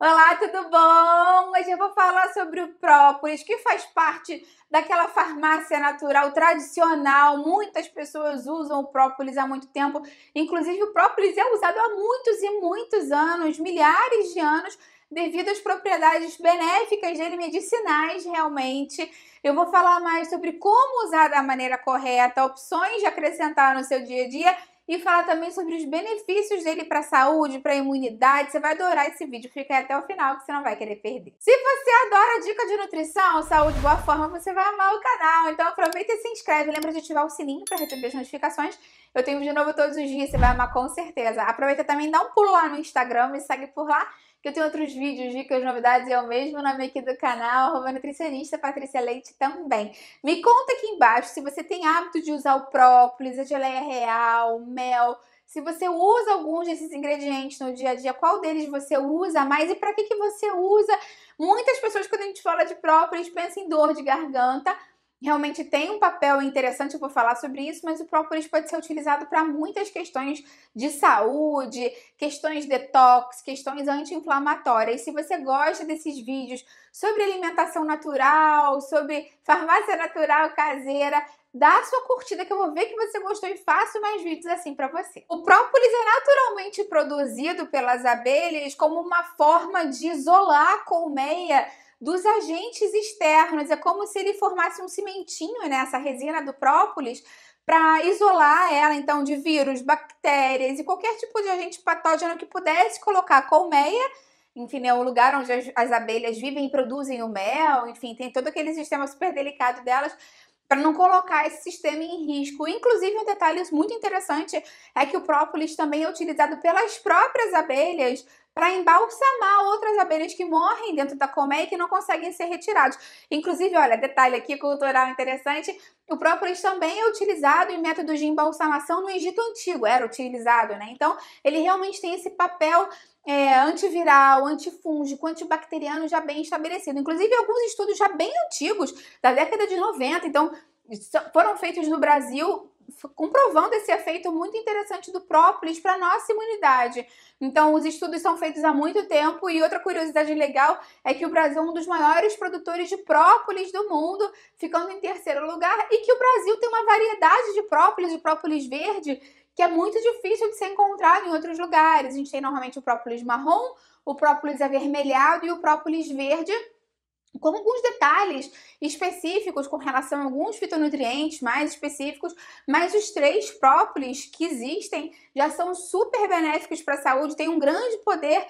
Olá, tudo bom? Hoje eu vou falar sobre o própolis, que faz parte daquela farmácia natural tradicional. Muitas pessoas usam o própolis há muito tempo. Inclusive, o própolis é usado há muitos e muitos anos, milhares de anos, devido às propriedades benéficas dele, medicinais realmente. Eu vou falar mais sobre como usar da maneira correta, opções de acrescentar no seu dia a dia e falar também sobre os benefícios dele para a saúde, para a imunidade. Você vai adorar esse vídeo, fica aí até o final que você não vai querer perder. Se você adora dica de nutrição, saúde, boa forma, você vai amar o canal. Então aproveita e se inscreve, lembra de ativar o sininho para receber as notificações. Eu tenho vídeo novo todos os dias, você vai amar com certeza. Aproveita também, dá um pulo lá no Instagram, me segue por lá que eu tenho outros vídeos, dicas, novidades, é o mesmo nome aqui do canal, arroba nutricionista Patrícia Leite também. Me conta aqui embaixo se você tem hábito de usar o própolis, a geleia real, mel... Se você usa algum desses ingredientes no dia a dia, qual deles você usa mais e para que, que você usa? Muitas pessoas, quando a gente fala de própolis, pensam em dor de garganta, realmente tem um papel interessante, eu vou falar sobre isso, mas o própolis pode ser utilizado para muitas questões de saúde, questões detox, questões anti-inflamatórias. Se você gosta desses vídeos sobre alimentação natural, sobre farmácia natural caseira, dá a sua curtida que eu vou ver que você gostou e faço mais vídeos assim para você. O própolis é naturalmente produzido pelas abelhas como uma forma de isolar a colmeia dos agentes externos. É como se ele formasse um cimentinho, né? resina do própolis para isolar ela então de vírus, bactérias e qualquer tipo de agente patógeno que pudesse colocar a colmeia. Enfim, é o lugar onde as, as abelhas vivem e produzem o mel, enfim, tem todo aquele sistema super delicado delas para não colocar esse sistema em risco. Inclusive, um detalhe muito interessante é que o própolis também é utilizado pelas próprias abelhas para embalsamar outras abelhas que morrem dentro da colmeia e que não conseguem ser retiradas. Inclusive, olha, detalhe aqui cultural interessante, o própolis também é utilizado em métodos de embalsamação no Egito Antigo, era utilizado, né? Então, ele realmente tem esse papel é, antiviral, antifúngico, antibacteriano já bem estabelecido. Inclusive, alguns estudos já bem antigos, da década de 90, então, foram feitos no Brasil comprovando esse efeito muito interessante do própolis para nossa imunidade. Então, os estudos são feitos há muito tempo e outra curiosidade legal é que o Brasil é um dos maiores produtores de própolis do mundo, ficando em terceiro lugar, e que o Brasil tem uma variedade de própolis, de própolis verde, que é muito difícil de ser encontrado em outros lugares. A gente tem normalmente o própolis marrom, o própolis avermelhado e o própolis verde com alguns detalhes específicos com relação a alguns fitonutrientes mais específicos, mas os três própolis que existem já são super benéficos para a saúde, têm um grande poder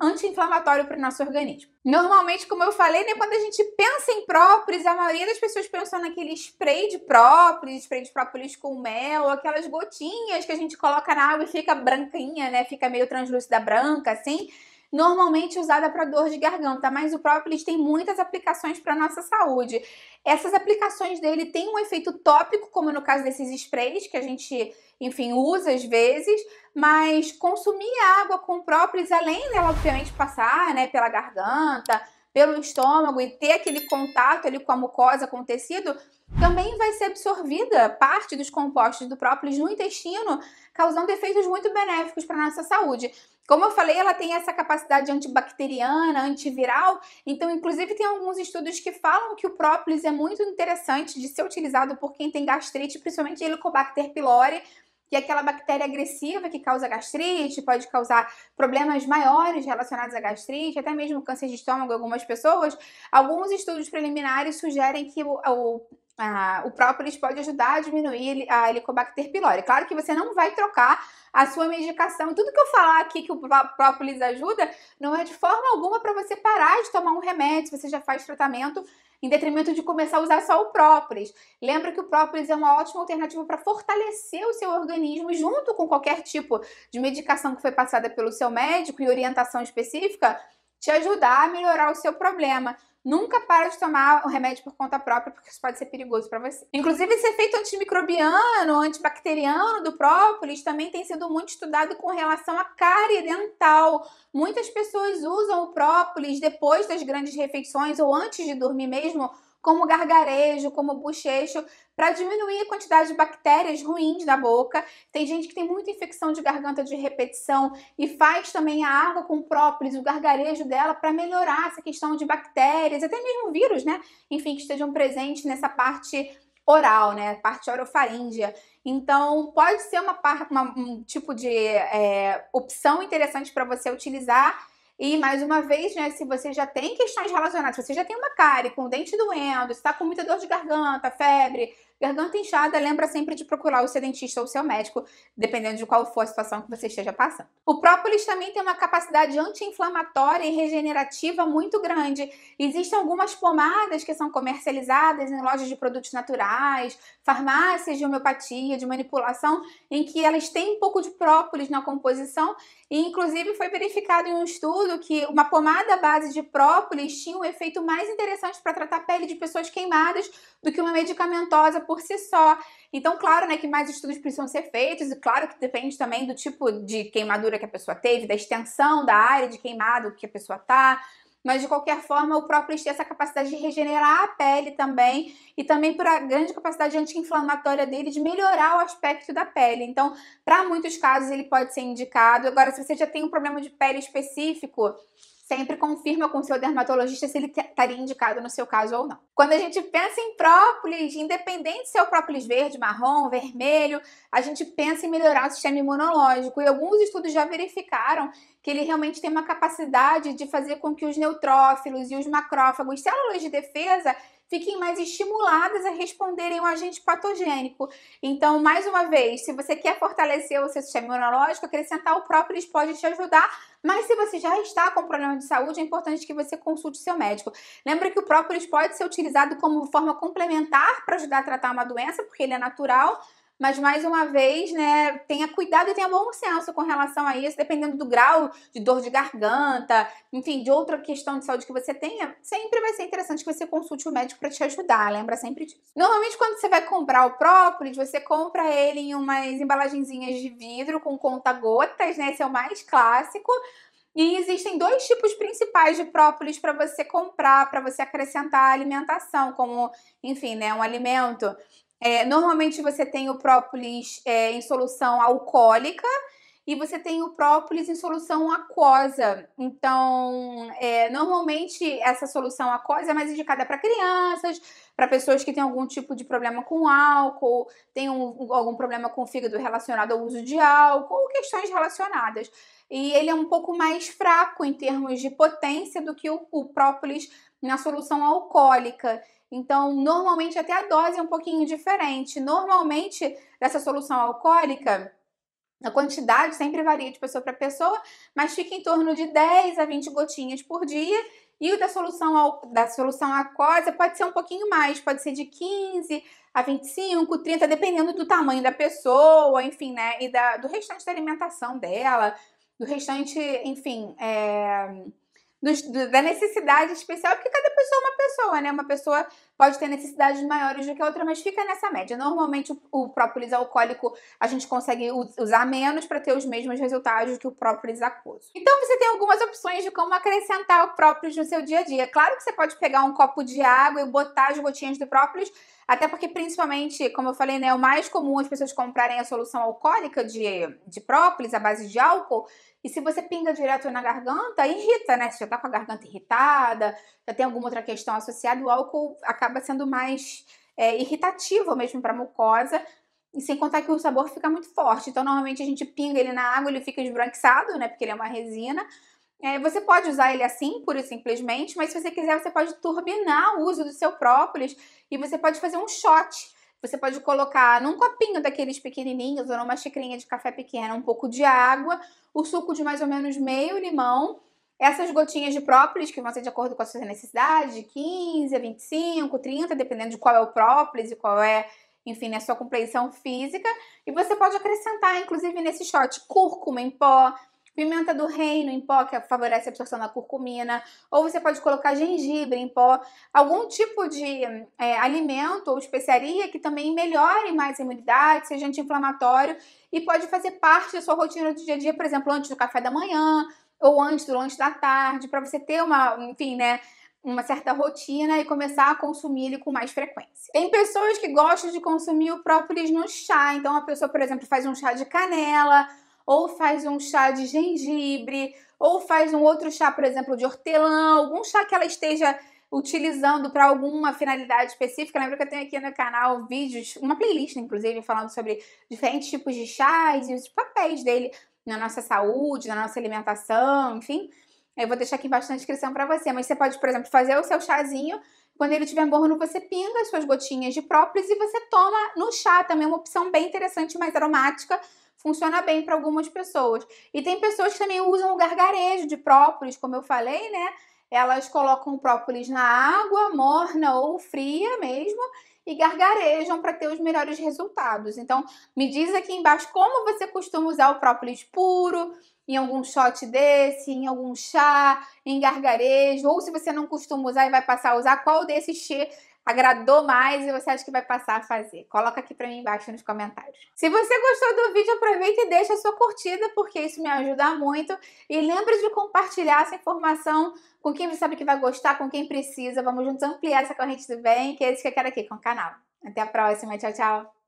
anti-inflamatório para o nosso organismo. Normalmente, como eu falei, né, quando a gente pensa em própolis, a maioria das pessoas pensam naquele spray de própolis, spray de própolis com mel, aquelas gotinhas que a gente coloca na água e fica branquinha, né, fica meio translúcida branca, assim normalmente usada para dor de garganta, mas o própolis tem muitas aplicações para nossa saúde. Essas aplicações dele têm um efeito tópico, como no caso desses sprays que a gente, enfim, usa às vezes, mas consumir água com própolis, além dela obviamente passar, né, pela garganta, pelo estômago e ter aquele contato ali com a mucosa, com o tecido, também vai ser absorvida parte dos compostos do própolis no intestino, causando efeitos muito benéficos para nossa saúde. Como eu falei, ela tem essa capacidade antibacteriana, antiviral, então, inclusive, tem alguns estudos que falam que o própolis é muito interessante de ser utilizado por quem tem gastrite, principalmente Helicobacter pylori, que é aquela bactéria agressiva que causa gastrite, pode causar problemas maiores relacionados à gastrite, até mesmo câncer de estômago em algumas pessoas. Alguns estudos preliminares sugerem que o, o ah, o própolis pode ajudar a diminuir a Helicobacter pylori. Claro que você não vai trocar a sua medicação. Tudo que eu falar aqui que o própolis ajuda não é de forma alguma para você parar de tomar um remédio, você já faz tratamento em detrimento de começar a usar só o própolis. Lembra que o própolis é uma ótima alternativa para fortalecer o seu organismo junto com qualquer tipo de medicação que foi passada pelo seu médico e orientação específica te ajudar a melhorar o seu problema. Nunca para de tomar o remédio por conta própria, porque isso pode ser perigoso para você. Inclusive, esse efeito antimicrobiano, antibacteriano do própolis também tem sido muito estudado com relação à cárie dental. Muitas pessoas usam o própolis depois das grandes refeições ou antes de dormir mesmo como gargarejo, como bochecho, para diminuir a quantidade de bactérias ruins na boca. Tem gente que tem muita infecção de garganta de repetição e faz também a água com própolis, o gargarejo dela, para melhorar essa questão de bactérias, até mesmo vírus, né? Enfim, que estejam presentes nessa parte oral, né? Parte orofaríngea. Então, pode ser uma, uma um tipo de é, opção interessante para você utilizar e mais uma vez, né, se você já tem questões relacionadas, se você já tem uma cárie com o dente doendo, se está com muita dor de garganta, febre, Garganta inchada, lembra sempre de procurar o seu dentista ou o seu médico, dependendo de qual for a situação que você esteja passando. O própolis também tem uma capacidade anti-inflamatória e regenerativa muito grande. Existem algumas pomadas que são comercializadas em lojas de produtos naturais, farmácias de homeopatia, de manipulação, em que elas têm um pouco de própolis na composição e inclusive foi verificado em um estudo que uma pomada à base de própolis tinha um efeito mais interessante para tratar a pele de pessoas queimadas do que uma medicamentosa por por si só. Então, claro, né, que mais estudos precisam ser feitos, e claro que depende também do tipo de queimadura que a pessoa teve, da extensão da área de queimado que a pessoa tá, mas de qualquer forma o própolis tem essa capacidade de regenerar a pele também e também por a grande capacidade anti-inflamatória dele de melhorar o aspecto da pele. Então, para muitos casos ele pode ser indicado. Agora, se você já tem um problema de pele específico, sempre confirma com seu dermatologista se ele estaria indicado no seu caso ou não. Quando a gente pensa em própolis, independente se é o própolis verde, marrom, vermelho, a gente pensa em melhorar o sistema imunológico e alguns estudos já verificaram que ele realmente tem uma capacidade de fazer com que os neutrófilos e os macrófagos, células de defesa, fiquem mais estimuladas a responderem o agente patogênico. Então, mais uma vez, se você quer fortalecer o seu sistema imunológico, acrescentar o própolis pode te ajudar, mas se você já está com problema de saúde, é importante que você consulte seu médico. Lembra que o própolis pode ser utilizado como forma complementar para ajudar a tratar uma doença, porque ele é natural, mas mais uma vez, né, tenha cuidado e tenha bom senso com relação a isso, dependendo do grau de dor de garganta, enfim, de outra questão de saúde que você tenha, sempre vai ser interessante que você consulte o médico para te ajudar, lembra sempre disso. Normalmente quando você vai comprar o própolis, você compra ele em umas embalagenzinhas de vidro com conta-gotas, né, esse é o mais clássico. E existem dois tipos principais de própolis para você comprar, para você acrescentar à alimentação, como, enfim, né, um alimento é, normalmente você tem o própolis é, em solução alcoólica e você tem o própolis em solução aquosa. Então, é, normalmente essa solução aquosa é mais indicada para crianças, para pessoas que têm algum tipo de problema com álcool, tem um, algum problema com o fígado relacionado ao uso de álcool, ou questões relacionadas. E ele é um pouco mais fraco em termos de potência do que o, o própolis na solução alcoólica. Então, normalmente até a dose é um pouquinho diferente. Normalmente, dessa solução alcoólica, a quantidade sempre varia de pessoa para pessoa, mas fica em torno de 10 a 20 gotinhas por dia. E o da solução, da solução aquosa pode ser um pouquinho mais, pode ser de 15 a 25, 30, dependendo do tamanho da pessoa, enfim, né? E da, do restante da alimentação dela, do restante, enfim, é, dos, da necessidade especial, porque cada pessoa é uma pessoa, né? Uma pessoa pode ter necessidades maiores do que a outra, mas fica nessa média. Normalmente o, o própolis alcoólico a gente consegue usar menos para ter os mesmos resultados que o própolis aquoso. Então você tem algumas opções de como acrescentar o própolis no seu dia a dia. Claro que você pode pegar um copo de água e botar as gotinhas do própolis até porque, principalmente, como eu falei, né, é o mais comum as pessoas comprarem a solução alcoólica de, de própolis, à base de álcool, e se você pinga direto na garganta, irrita, né? Você já tá com a garganta irritada, já tem alguma outra questão associada, o álcool acaba sendo mais é, irritativo mesmo para mucosa, e sem contar que o sabor fica muito forte. Então, normalmente a gente pinga ele na água, ele fica esbranquiçado, né? Porque ele é uma resina. É, você pode usar ele assim, pura e simplesmente, mas se você quiser, você pode turbinar o uso do seu própolis e você pode fazer um shot. Você pode colocar num copinho daqueles pequenininhos ou numa xicrinha de café pequena um pouco de água, o suco de mais ou menos meio limão, essas gotinhas de própolis, que vão ser de acordo com a sua necessidade, 15, 25, 30, dependendo de qual é o própolis e qual é, enfim, a né, sua compreensão física. E você pode acrescentar, inclusive, nesse shot, cúrcuma em pó, Pimenta do reino em pó, que favorece a absorção da curcumina. Ou você pode colocar gengibre em pó. Algum tipo de é, alimento ou especiaria que também melhore mais a imunidade, seja anti-inflamatório. E pode fazer parte da sua rotina do dia a dia, por exemplo, antes do café da manhã ou antes do lanche da tarde, para você ter uma, enfim, né? uma certa rotina e começar a consumir ele com mais frequência. Tem pessoas que gostam de consumir o própolis no chá, então a pessoa, por exemplo, faz um chá de canela ou faz um chá de gengibre, ou faz um outro chá, por exemplo, de hortelã, algum chá que ela esteja utilizando para alguma finalidade específica. Lembra que eu tenho aqui no canal vídeos, uma playlist, inclusive, falando sobre diferentes tipos de chás e os papéis dele na nossa saúde, na nossa alimentação, enfim. Eu vou deixar aqui embaixo na descrição para você. Mas você pode, por exemplo, fazer o seu chazinho. Quando ele tiver morno, você pinga as suas gotinhas de própolis e você toma no chá. Também é uma opção bem interessante, mais aromática funciona bem para algumas pessoas. E tem pessoas que também usam o gargarejo de própolis, como eu falei, né? Elas colocam o própolis na água, morna ou fria mesmo, e gargarejam para ter os melhores resultados. Então, me diz aqui embaixo como você costuma usar o própolis puro, em algum shot desse, em algum chá, em gargarejo, ou se você não costuma usar e vai passar a usar, qual desses chá agradou mais e você acha que vai passar a fazer? Coloca aqui para mim embaixo nos comentários. Se você gostou do vídeo, aproveita e deixa a sua curtida, porque isso me ajuda muito. E lembre de compartilhar essa informação com quem você sabe que vai gostar, com quem precisa. Vamos juntos ampliar essa corrente do bem, que é isso que eu quero aqui com o canal. Até a próxima, tchau, tchau!